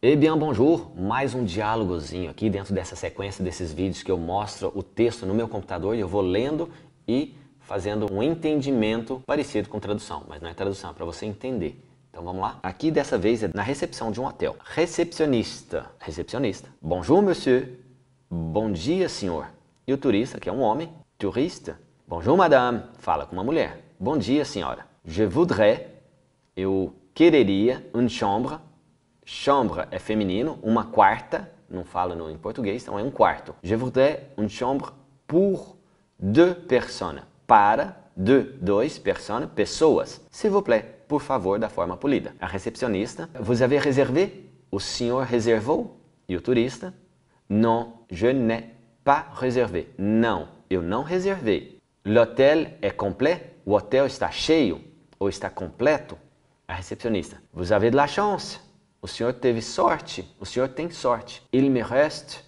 E bien bonjour, mais um diálogozinho aqui dentro dessa sequência desses vídeos que eu mostro o texto no meu computador e eu vou lendo e fazendo um entendimento parecido com tradução, mas não é tradução, é para você entender. Então vamos lá? Aqui dessa vez é na recepção de um hotel. Recepcionista, recepcionista. Bonjour monsieur. Bom dia, senhor. E o turista, que é um homem, turista. Bonjour madame, fala com uma mulher. Bom dia, senhora. Je voudrais, eu quereria, une chambre, Chambre é feminino, uma quarta, não fala no, em português, então é um quarto. Je voudrais une chambre pour deux personnes. Para de dois personnes, pessoas. S'il vous plaît, por favor, da forma polida. A recepcionista, vous avez réservé? O senhor reservou? E o turista, non, je n'ai pas réservé. Não, eu não reservei. L'hôtel est complet? O hotel está cheio ou está completo? A recepcionista, vous avez de la chance? O senhor teve sorte, o senhor tem sorte. Il me reste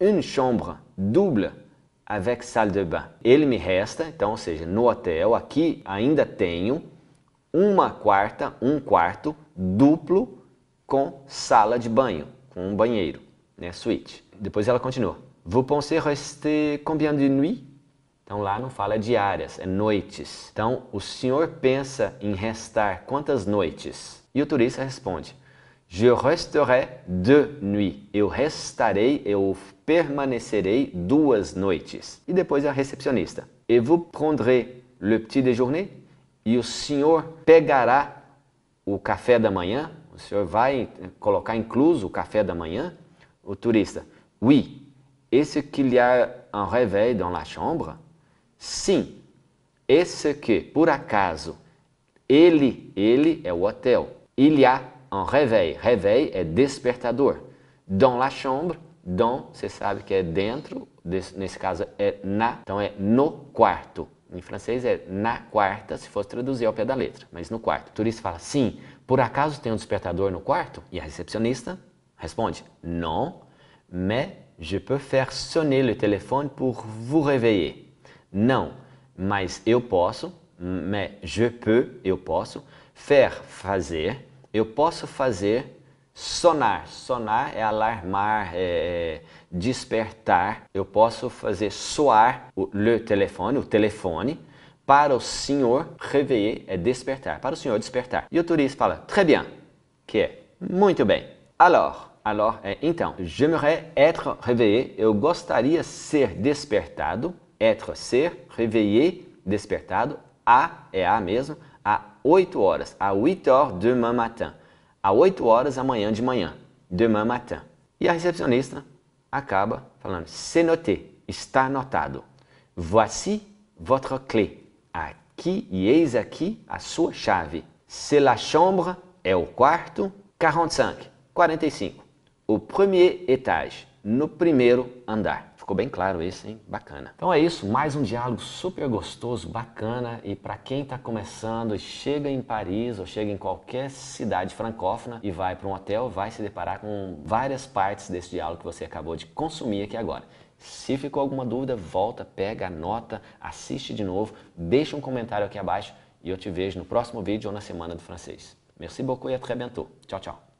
une chambre double avec salle de bain. Ele me resta, então, ou seja, no hotel, aqui ainda tenho uma quarta, um quarto duplo com sala de banho, com um banheiro, né, suíte. Depois ela continua. Vous pensez rester combien de nuit? Então lá não fala diárias, é noites. Então o senhor pensa em restar quantas noites? E o turista responde: Je resterai de nuit. Eu restarei, eu permanecerei duas noites. E depois a recepcionista. Et vous prendrez le petit déjeuner? E o senhor pegará o café da manhã? O senhor vai colocar incluso o café da manhã? O turista. Oui. Est-ce qu'il y a un réveil dans la chambre? Sim. Est-ce que, por acaso, ele, ele é o hotel. Il y a un réveil. Réveil é despertador. Dans la chambre, dans, você sabe que é dentro, nesse caso é na, então é no quarto. Em francês é na quarta, se fosse traduzir ao pé da letra, mas no quarto. O turista fala, sim, por acaso tem um despertador no quarto? E a recepcionista responde, non, mais je peux faire sonner le téléphone pour vous réveiller. Não, mas eu posso, mais je peux, eu posso, faire, fazer, eu posso fazer sonar. Sonar é alarmar, é, é despertar. Eu posso fazer soar o le telefone, o telefone, para o senhor réveiller, é despertar, para o senhor despertar. E o turista fala très bien, que é muito bem. Alors, alors é então, j'aimerais être réveillé, eu gostaria ser despertado, être, ser, réveillé, despertado, a é a mesmo, à 8 horas, à 8 heures demain matin, à 8 horas amanhã de manhã, demain matin. E a recepcionista acaba falando, c'est noté, está anotado. Voici votre clé. Aqui e eis aqui a sua chave. C'est la chambre, é o quarto, 45, 45. O premier étage, no primeiro andar. Ficou bem claro isso, hein? Bacana. Então é isso, mais um diálogo super gostoso, bacana. E para quem está começando, chega em Paris ou chega em qualquer cidade francófona e vai para um hotel, vai se deparar com várias partes desse diálogo que você acabou de consumir aqui agora. Se ficou alguma dúvida, volta, pega, anota, assiste de novo, deixa um comentário aqui abaixo e eu te vejo no próximo vídeo ou na semana do francês. Merci beaucoup e à très bientôt. Tchau, tchau.